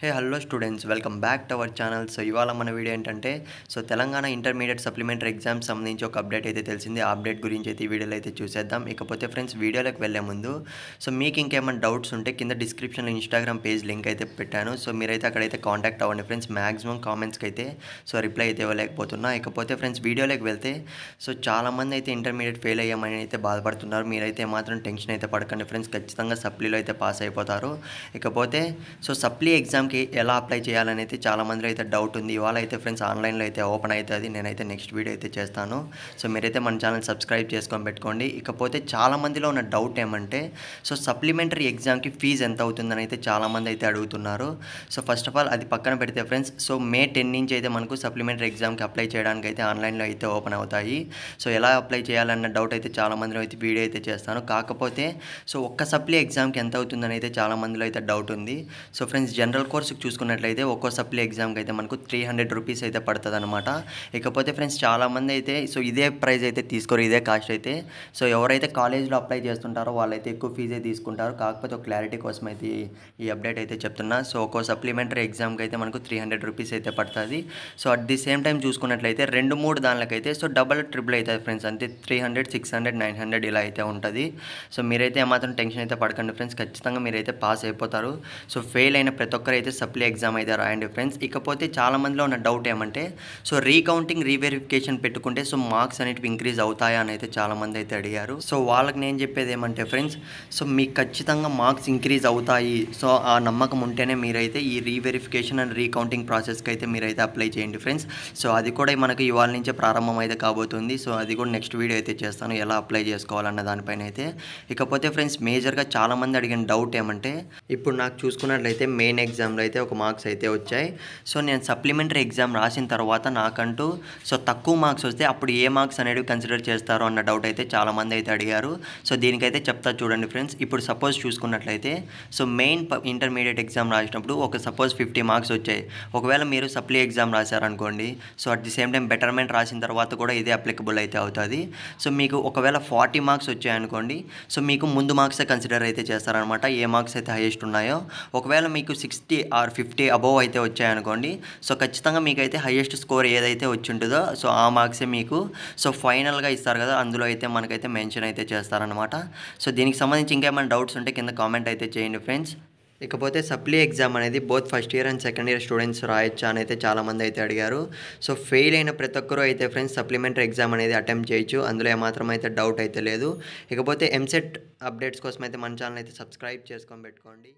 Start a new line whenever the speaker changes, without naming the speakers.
hey hello students welcome back to our channel so ఇవాళ మన video ఏంటంటే so Telangana intermediate supplementary exams సంబంధించి ఒక అప్డేట్ అయితే తెలిసింది ఆ అప్డేట్ గురించి అయితే ఈ వీడియోలో అయితే చూసేద్దాం ఇకపోతే ఫ్రెండ్స్ వీడియోలోకి వెళ్ళే ముందు సో మీకు ఇంకేమైనా డౌట్స్ ఉంటే కింద డిస్క్రిప్షన్లో ఇన్స్టాగ్రామ్ పేజ్ లింక్ అయితే పెట్టాను సో మీరైతే అక్కడైతే కాంటాక్ట్ అవ్వండి ఫ్రెండ్స్ మ్యాక్సిమం కామెంట్స్కి అయితే సో రిప్లై అయితే ఇవ్వలేకపోతున్నా ఇకపోతే ఫ్రెండ్స్ వీడియోలోకి వెళ్తే సో చాలామంది అయితే ఇంటర్మీడియట్ ఫెయిల్ అయ్యామని అయితే బాధపడుతున్నారు మీరైతే మాత్రం టెన్షన్ అయితే పడకండి ఫ్రెండ్స్ ఖచ్చితంగా సప్లీలో అయితే పాస్ అయిపోతారు ఇకపోతే సో సప్లీ ఎగ్జామ్ పథకంకి ఎలా అప్లై చేయాలని అయితే చాలామంది అయితే డౌట్ ఉంది ఇవాళ అయితే ఫ్రెండ్స్ ఆన్లైన్లో అయితే ఓపెన్ అవుతుంది నేనైతే నెక్స్ట్ వీడియో అయితే చేస్తాను సో మీరైతే మన ఛానల్ సబ్స్క్రైబ్ చేసుకొని పెట్టుకోండి ఇకపోతే చాలామందిలో ఉన్న డౌట్ ఏమంటే సో సప్లిమెంటరీ ఎగ్జామ్కి ఫీజు ఎంత అవుతుందని అయితే చాలామంది అయితే అడుగుతున్నారు సో ఫస్ట్ ఆఫ్ ఆల్ అది పక్కన పెడితే ఫ్రెండ్స్ సో మే టెన్ నుంచి అయితే మనకు సప్లిమెంటరీ ఎగ్జామ్కి అప్లై చేయడానికి అయితే ఆన్లైన్లో అయితే ఓపెన్ అవుతాయి సో ఎలా అప్లై చేయాలన్న డౌట్ అయితే చాలామందిలో అయితే వీడియో అయితే చేస్తాను కాకపోతే సో ఒక్క సప్లీ ఎగ్జామ్కి ఎంత అవుతుందని అయితే చాలామందిలో అయితే డౌట్ ఉంది so friends general course course చూసుకున్నట్లయితే ఒక్కో సప్లీ ఎగ్జామ్కి అయితే మనకు త్రీ హండ్రెడ్ రూపీస్ అయితే పడుతుంది అనమాట ఇకపోతే ఫ్రెండ్స్ చాలామంది అయితే సో ఇదే ప్రైస్ అయితే తీసుకోరు ఇదే కాస్ట్ అయితే సో ఎవరైతే కాలేజ్లో అప్లై చేస్తుంటారో వాళ్ళైతే ఎక్కువ ఫీజే తీసుకుంటారు కాకపోతే ఒక క్లారిటీ కోసం అయితే ఈ అప్డేట్ అయితే చెప్తున్నా సో ఒక్కో సప్లిమెంటరీ ఎగ్జామ్కి అయితే మనకు త్రీ హండ్రెడ్ రూపీస్ అయితే పడుతుంది so at the same time చూసుకున్నట్లయితే రెండు మూడు దానిలకైతే సో డబల్ ట్రిపుల్ అవుతుంది ఫ్రెండ్స్ అంతే three hundred six hundred nine hundred ఇలా అయితే ఉంటుంది సో మీరైతే ఏమాత్రం టెన్షన్ అయితే పడకండి ఫ్రెండ్స్ ఖచ్చితంగా మీరైతే పాస్ అయిపోతారు సో ఫెయిల్ అయిన ప్రతి ఒక్కరైతే అయితే సప్లీ ఎగ్జామ్ అయితే రాయండి ఫ్రెండ్స్ ఇకపోతే చాలామందిలో ఉన్న డౌట్ ఏమంటే సో రీకౌంటింగ్ రీవెరిఫికేషన్ పెట్టుకుంటే సో మార్క్స్ అనేటివి ఇంక్రీజ్ అవుతాయా అని అయితే చాలామంది అయితే అడిగారు సో వాళ్ళకి నేను చెప్పేది ఏమంటే ఫ్రెండ్స్ సో మీకు ఖచ్చితంగా మార్క్స్ ఇంక్రీజ్ అవుతాయి సో ఆ నమ్మకం ఉంటేనే మీరైతే ఈ రీవెరిఫికేషన్ అండ్ రీకౌంటింగ్ ప్రాసెస్కి అయితే మీరైతే అప్లై చేయండి ఫ్రెండ్స్ సో అది కూడా మనకి ఇవాళ నుంచే ప్రారంభం అయితే కాబోతుంది సో అది కూడా నెక్స్ట్ వీడియో అయితే చేస్తాను ఎలా అప్లై చేసుకోవాలన్న దానిపైన అయితే ఇకపోతే ఫ్రెండ్స్ మేజర్గా చాలామంది అడిగిన డౌట్ ఏమంటే ఇప్పుడు నాకు చూసుకున్నట్లయితే మెయిన్ ఎగ్జామ్ ఎగ్జామ్లో అయితే ఒక మార్క్స్ అయితే వచ్చాయి సో నేను సప్లిమెంటరీ ఎగ్జామ్ రాసిన తర్వాత నాకంటూ సో తక్కువ మార్క్స్ వస్తే అప్పుడు ఏ మార్క్స్ అనేవి కన్సిడర్ చేస్తారు అన్న డౌట్ అయితే చాలామంది అయితే అడిగారు సో దీనికైతే చెప్తా చూడండి ఫ్రెండ్స్ ఇప్పుడు సపోజ్ చూసుకున్నట్లయితే సో మెయిన్ ఇంటర్మీడియట్ ఎగ్జామ్ రాసినప్పుడు ఒక సపోజ్ ఫిఫ్టీ మార్క్స్ వచ్చాయి ఒకవేళ మీరు సప్లీ ఎగ్జామ్ రాశారనుకోండి so at the same time betterment రాసిన తర్వాత కూడా ఇదే అప్లికబుల్ అయితే అవుతుంది సో మీకు ఒకవేళ ఫార్టీ మార్క్స్ వచ్చాయనుకోండి సో మీకు ముందు మార్క్స్ కన్సిడర్ అయితే చేస్తారనమాట ఏ మార్క్స్ అయితే హైయెస్ట్ ఉన్నాయో ఒకవేళ మీకు సిక్స్టీ ఆర్ ఫిఫ్టీ అబోవ్ అయితే వచ్చాయనుకోండి సో ఖచ్చితంగా మీకైతే హయ్యెస్ట్ స్కోర్ ఏదైతే వచ్చి ఉంటుందో సో ఆ మార్క్సే మీకు సో ఫైనల్గా ఇస్తారు కదా అందులో అయితే మనకైతే మెన్షన్ అయితే చేస్తారనమాట సో దీనికి సంబంధించి ఇంకేమైనా డౌట్స్ ఉంటే కింద కామెంట్ అయితే చేయండి ఫ్రెండ్స్ ఇకపోతే సప్లీ ఎగ్జామ్ అనేది both first year and second year students రాయొచ్చు అని అయితే చాలామంది అయితే అడిగారు సో ఫెయిల్ అయిన ప్రతి ఒక్కరూ అయితే ఫ్రెండ్స్ సప్లిమెంటరీ ఎగ్జామ్ అనేది అటెంప్ట్ చేయొచ్చు అందులో ఏమాత్రం అయితే డౌట్ అయితే లేదు ఇకపోతే ఎంసెట్ అప్డేట్స్ కోసం అయితే మన ఛానల్ అయితే సబ్స్క్రైబ్ చేసుకొని పెట్టుకోండి